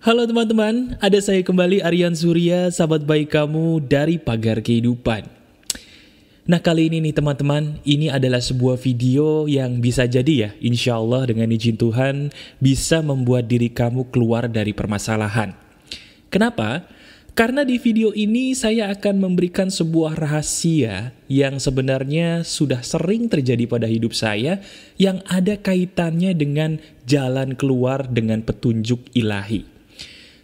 Halo teman-teman, ada saya kembali Aryan Surya, sahabat baik kamu dari Pagar Kehidupan. Nah kali ini nih teman-teman, ini adalah sebuah video yang bisa jadi ya, insya Allah dengan izin Tuhan, bisa membuat diri kamu keluar dari permasalahan. Kenapa? Karena di video ini saya akan memberikan sebuah rahasia yang sebenarnya sudah sering terjadi pada hidup saya yang ada kaitannya dengan jalan keluar dengan petunjuk ilahi.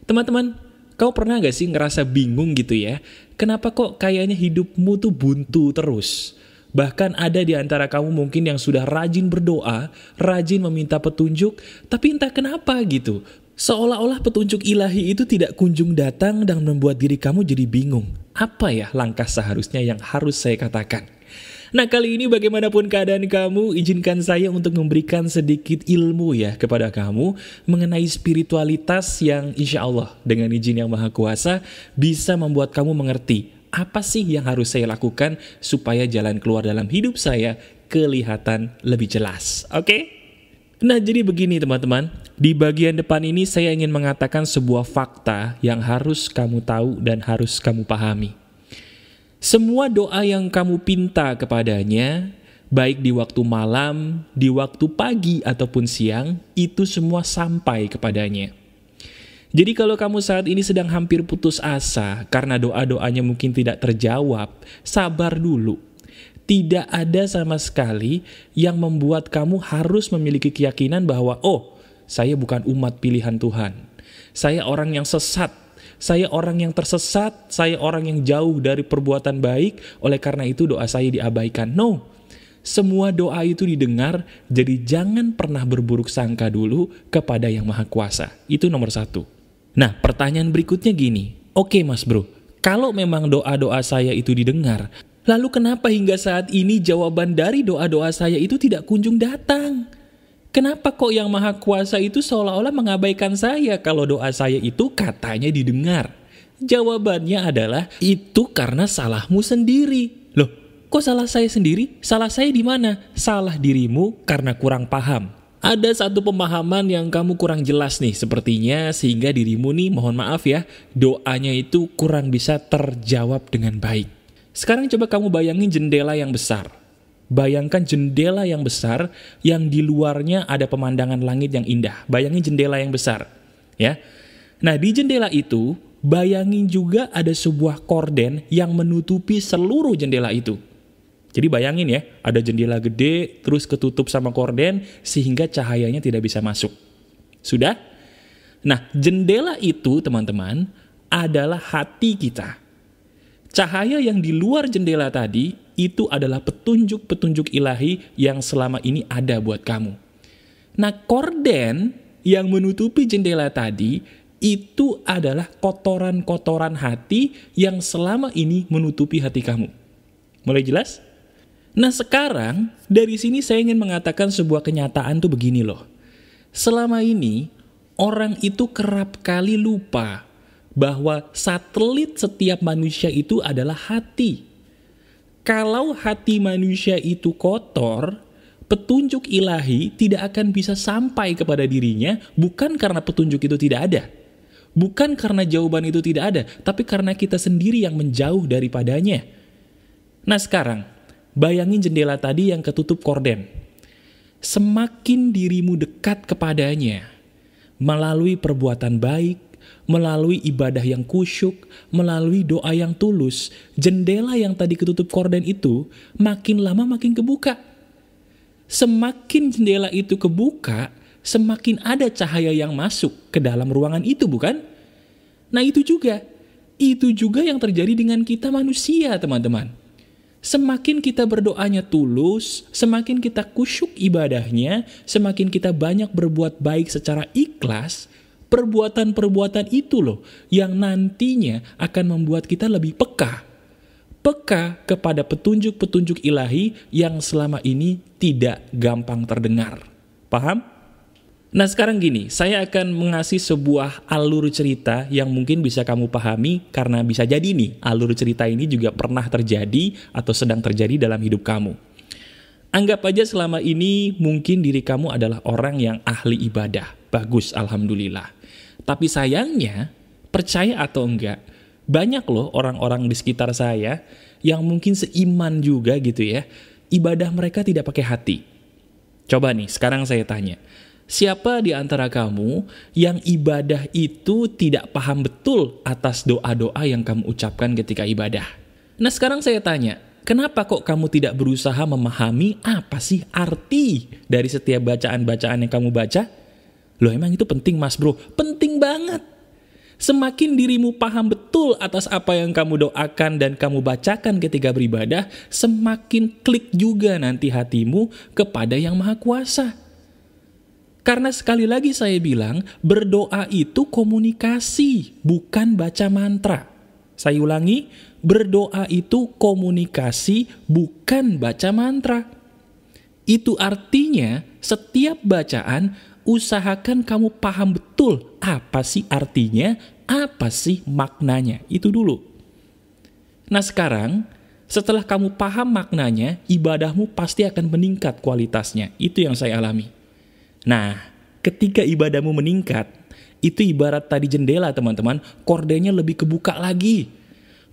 Teman-teman, kau pernah gak sih ngerasa bingung gitu ya? Kenapa kok kayaknya hidupmu tuh buntu terus? Bahkan ada di antara kamu mungkin yang sudah rajin berdoa, rajin meminta petunjuk, tapi entah kenapa gitu. Seolah-olah petunjuk ilahi itu tidak kunjung datang dan membuat diri kamu jadi bingung. Apa ya langkah seharusnya yang harus saya katakan? Nah kali ini bagaimanapun keadaan kamu, izinkan saya untuk memberikan sedikit ilmu ya kepada kamu mengenai spiritualitas yang insya Allah dengan izin yang maha kuasa bisa membuat kamu mengerti apa sih yang harus saya lakukan supaya jalan keluar dalam hidup saya kelihatan lebih jelas. Oke? Okay? Nah, jadi begini teman-teman. Di bagian depan ini saya ingin mengatakan sebuah fakta yang harus kamu tahu dan harus kamu pahami. Semua doa yang kamu pinta kepadanya, baik di waktu malam, di waktu pagi ataupun siang, itu semua sampai kepadanya. Jadi kalau kamu saat ini sedang hampir putus asa karena doa-doanya mungkin tidak terjawab, sabar dulu. Tidak ada sama sekali yang membuat kamu harus memiliki keyakinan bahwa, oh, saya bukan umat pilihan Tuhan. Saya orang yang sesat, saya orang yang tersesat, saya orang yang jauh dari perbuatan baik, oleh karena itu doa saya diabaikan. No, semua doa itu didengar, jadi jangan pernah berburuk sangka dulu kepada yang maha kuasa. Itu nomor satu. Nah, pertanyaan berikutnya gini, oke okay, mas bro, kalau memang doa-doa saya itu didengar, lalu kenapa hingga saat ini jawaban dari doa-doa saya itu tidak kunjung datang? Kenapa kok yang maha kuasa itu seolah-olah mengabaikan saya kalau doa saya itu katanya didengar? Jawabannya adalah, itu karena salahmu sendiri. Loh, kok salah saya sendiri? Salah saya di mana? Salah dirimu karena kurang paham. Ada satu pemahaman yang kamu kurang jelas nih sepertinya sehingga dirimu nih mohon maaf ya doanya itu kurang bisa terjawab dengan baik. Sekarang coba kamu bayangin jendela yang besar Bayangkan jendela yang besar yang di luarnya ada pemandangan langit yang indah. Bayangin jendela yang besar, ya. Nah, di jendela itu bayangin juga ada sebuah korden yang menutupi seluruh jendela itu. Jadi bayangin ya, ada jendela gede terus ketutup sama korden sehingga cahayanya tidak bisa masuk. Sudah? Nah, jendela itu teman-teman adalah hati kita. Cahaya yang di luar jendela tadi itu adalah petunjuk-petunjuk ilahi yang selama ini ada buat kamu. Nah, korden yang menutupi jendela tadi itu adalah kotoran-kotoran hati yang selama ini menutupi hati kamu. Mulai jelas? Nah, sekarang dari sini saya ingin mengatakan sebuah kenyataan tuh begini loh. Selama ini orang itu kerap kali lupa bahwa satelit setiap manusia itu adalah hati. Kalau hati manusia itu kotor, petunjuk ilahi tidak akan bisa sampai kepada dirinya bukan karena petunjuk itu tidak ada. Bukan karena jawaban itu tidak ada, tapi karena kita sendiri yang menjauh daripadanya. Nah sekarang, bayangin jendela tadi yang ketutup korden. Semakin dirimu dekat kepadanya, melalui perbuatan baik, melalui ibadah yang kusyuk, melalui doa yang tulus, jendela yang tadi ketutup korden itu makin lama makin kebuka. Semakin jendela itu kebuka, semakin ada cahaya yang masuk ke dalam ruangan itu, bukan? Nah, itu juga. Itu juga yang terjadi dengan kita manusia, teman-teman. Semakin kita berdoanya tulus, semakin kita kusyuk ibadahnya, semakin kita banyak berbuat baik secara ikhlas, Perbuatan-perbuatan itu loh yang nantinya akan membuat kita lebih peka. Peka kepada petunjuk-petunjuk ilahi yang selama ini tidak gampang terdengar. Paham? Nah sekarang gini, saya akan mengasih sebuah alur cerita yang mungkin bisa kamu pahami karena bisa jadi nih, alur cerita ini juga pernah terjadi atau sedang terjadi dalam hidup kamu. Anggap aja selama ini mungkin diri kamu adalah orang yang ahli ibadah. Bagus, Alhamdulillah. Tapi sayangnya, percaya atau enggak, banyak loh orang-orang di sekitar saya yang mungkin seiman juga gitu ya, ibadah mereka tidak pakai hati. Coba nih, sekarang saya tanya, siapa di antara kamu yang ibadah itu tidak paham betul atas doa-doa yang kamu ucapkan ketika ibadah? Nah sekarang saya tanya, kenapa kok kamu tidak berusaha memahami apa sih arti dari setiap bacaan-bacaan yang kamu baca? Loh emang itu penting mas bro? Penting banget. Semakin dirimu paham betul atas apa yang kamu doakan dan kamu bacakan ketika beribadah, semakin klik juga nanti hatimu kepada yang maha kuasa. Karena sekali lagi saya bilang, berdoa itu komunikasi, bukan baca mantra. Saya ulangi, berdoa itu komunikasi, bukan baca mantra. Itu artinya, setiap bacaan usahakan kamu paham betul apa sih artinya, apa sih maknanya. Itu dulu. Nah sekarang, setelah kamu paham maknanya, ibadahmu pasti akan meningkat kualitasnya. Itu yang saya alami. Nah, ketika ibadahmu meningkat, itu ibarat tadi jendela teman-teman, kordennya lebih kebuka lagi.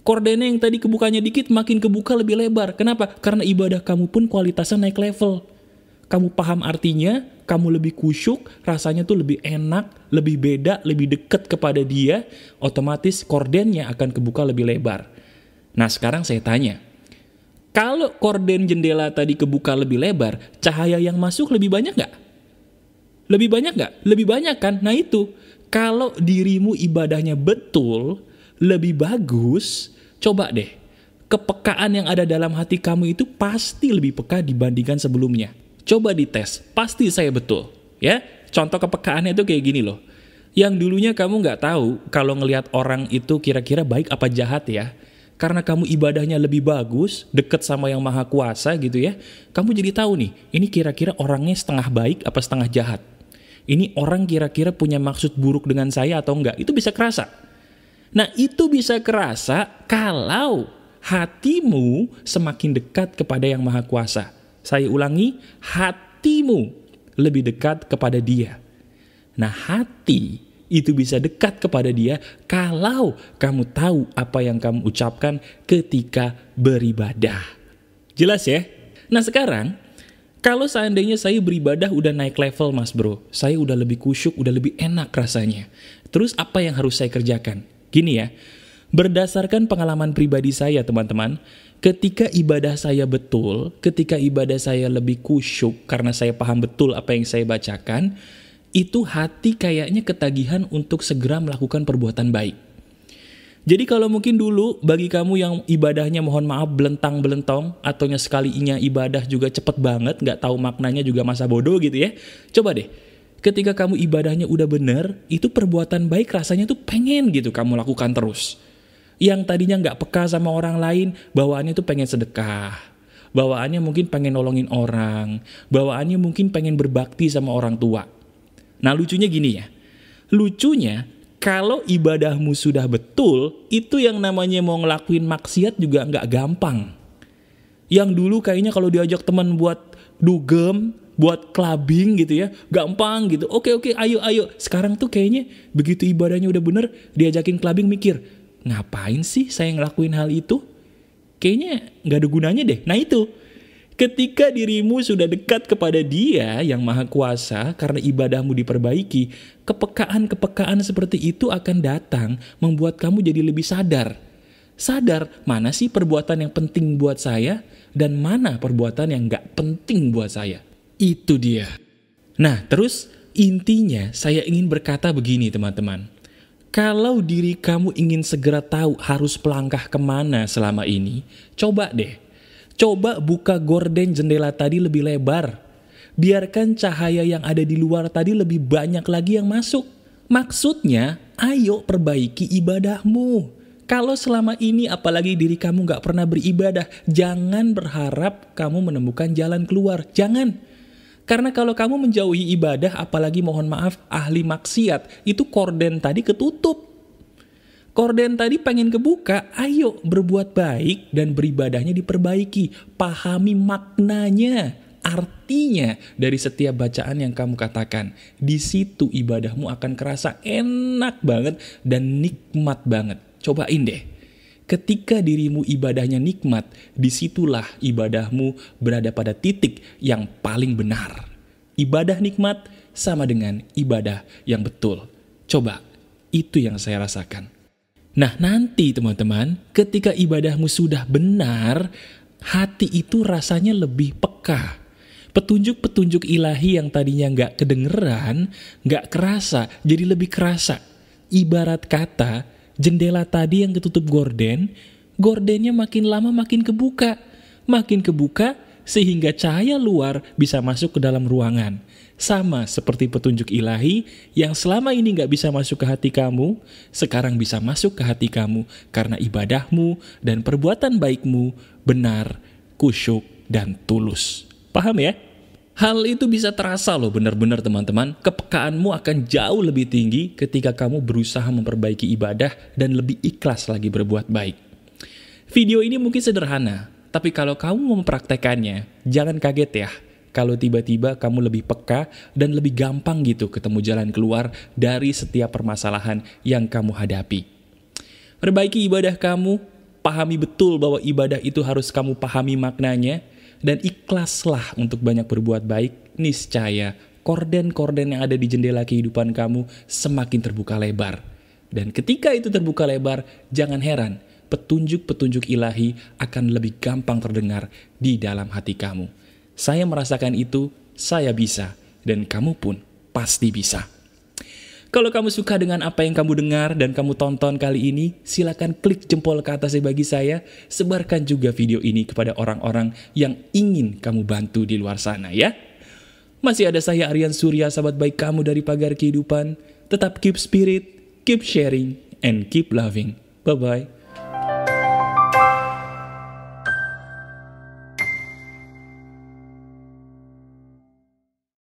Kordennya yang tadi kebukanya dikit makin kebuka lebih lebar. Kenapa? Karena ibadah kamu pun kualitasnya naik level. Kamu paham artinya, kamu lebih kusyuk, rasanya tuh lebih enak, lebih beda, lebih dekat kepada dia, otomatis kordennya akan kebuka lebih lebar. Nah sekarang saya tanya, kalau korden jendela tadi kebuka lebih lebar, cahaya yang masuk lebih banyak nggak? Lebih banyak nggak? Lebih banyak kan? Nah itu, kalau dirimu ibadahnya betul, lebih bagus, coba deh, kepekaan yang ada dalam hati kamu itu pasti lebih peka dibandingkan sebelumnya. Coba dites, pasti saya betul. Ya, contoh kepekaannya itu kayak gini loh. Yang dulunya kamu nggak tahu kalau ngelihat orang itu kira-kira baik apa jahat ya. Karena kamu ibadahnya lebih bagus, deket sama yang maha kuasa gitu ya. Kamu jadi tahu nih, ini kira-kira orangnya setengah baik apa setengah jahat. Ini orang kira-kira punya maksud buruk dengan saya atau enggak. Itu bisa kerasa. Nah itu bisa kerasa kalau hatimu semakin dekat kepada yang maha kuasa saya ulangi, hatimu lebih dekat kepada dia. Nah, hati itu bisa dekat kepada dia kalau kamu tahu apa yang kamu ucapkan ketika beribadah. Jelas ya? Nah, sekarang kalau seandainya saya beribadah udah naik level mas bro, saya udah lebih kusyuk, udah lebih enak rasanya. Terus apa yang harus saya kerjakan? Gini ya, berdasarkan pengalaman pribadi saya teman-teman, ketika ibadah saya betul, ketika ibadah saya lebih kusyuk karena saya paham betul apa yang saya bacakan, itu hati kayaknya ketagihan untuk segera melakukan perbuatan baik. Jadi kalau mungkin dulu bagi kamu yang ibadahnya mohon maaf belentang-belentong atau sekalinya ibadah juga cepet banget, gak tahu maknanya juga masa bodoh gitu ya. Coba deh, ketika kamu ibadahnya udah bener, itu perbuatan baik rasanya tuh pengen gitu kamu lakukan terus. Yang tadinya nggak peka sama orang lain, bawaannya tuh pengen sedekah bawaannya mungkin pengen nolongin orang, bawaannya mungkin pengen berbakti sama orang tua. Nah lucunya gini ya, lucunya kalau ibadahmu sudah betul, itu yang namanya mau ngelakuin maksiat juga nggak gampang. Yang dulu kayaknya kalau diajak teman buat dugem, buat clubbing gitu ya, gampang gitu. Oke oke, ayo ayo. Sekarang tuh kayaknya begitu ibadahnya udah bener, diajakin clubbing mikir, ngapain sih saya ngelakuin hal itu? Kayaknya nggak ada gunanya deh. Nah itu, Ketika dirimu sudah dekat kepada dia yang maha kuasa karena ibadahmu diperbaiki, kepekaan-kepekaan seperti itu akan datang membuat kamu jadi lebih sadar. Sadar mana sih perbuatan yang penting buat saya dan mana perbuatan yang gak penting buat saya. Itu dia. Nah terus intinya saya ingin berkata begini teman-teman. Kalau diri kamu ingin segera tahu harus pelangkah kemana selama ini, coba deh. Coba buka gorden jendela tadi lebih lebar. Biarkan cahaya yang ada di luar tadi lebih banyak lagi yang masuk. Maksudnya, ayo perbaiki ibadahmu. Kalau selama ini apalagi diri kamu gak pernah beribadah, jangan berharap kamu menemukan jalan keluar. Jangan. Jangan. Karena kalau kamu menjauhi ibadah, apalagi mohon maaf, ahli maksiat, itu korden tadi ketutup. Korden tadi pengen kebuka, ayo berbuat baik dan beribadahnya diperbaiki. Pahami maknanya, artinya dari setiap bacaan yang kamu katakan. Di situ ibadahmu akan kerasa enak banget dan nikmat banget. Cobain deh. Ketika dirimu ibadahnya nikmat, disitulah ibadahmu berada pada titik yang paling benar. Ibadah nikmat sama dengan ibadah yang betul. Coba, itu yang saya rasakan. Nah, nanti teman-teman, ketika ibadahmu sudah benar, hati itu rasanya lebih peka. Petunjuk-petunjuk ilahi yang tadinya nggak kedengeran, nggak kerasa, jadi lebih kerasa. Ibarat kata, Jendela tadi yang ketutup gorden, gordennya makin lama makin kebuka. Makin kebuka sehingga cahaya luar bisa masuk ke dalam ruangan. Sama seperti petunjuk ilahi yang selama ini nggak bisa masuk ke hati kamu, sekarang bisa masuk ke hati kamu karena ibadahmu dan perbuatan baikmu benar, kusyuk, dan tulus. Paham ya? Hal itu bisa terasa loh benar-benar teman-teman. Kepekaanmu akan jauh lebih tinggi ketika kamu berusaha memperbaiki ibadah dan lebih ikhlas lagi berbuat baik. Video ini mungkin sederhana, tapi kalau kamu mempraktekannya, jangan kaget ya kalau tiba-tiba kamu lebih peka dan lebih gampang gitu ketemu jalan keluar dari setiap permasalahan yang kamu hadapi. Perbaiki ibadah kamu, pahami betul bahwa ibadah itu harus kamu pahami maknanya, dan ikhlaslah untuk banyak berbuat baik, niscaya korden-korden yang ada di jendela kehidupan kamu semakin terbuka lebar. Dan ketika itu terbuka lebar, jangan heran, petunjuk-petunjuk ilahi akan lebih gampang terdengar di dalam hati kamu. Saya merasakan itu, saya bisa, dan kamu pun pasti bisa. Kalau kamu suka dengan apa yang kamu dengar dan kamu tonton kali ini, silakan klik jempol ke atas bagi saya. Sebarkan juga video ini kepada orang-orang yang ingin kamu bantu di luar sana ya. Masih ada saya Aryan Surya, sahabat baik kamu dari Pagar Kehidupan. Tetap keep spirit, keep sharing, and keep loving. Bye-bye.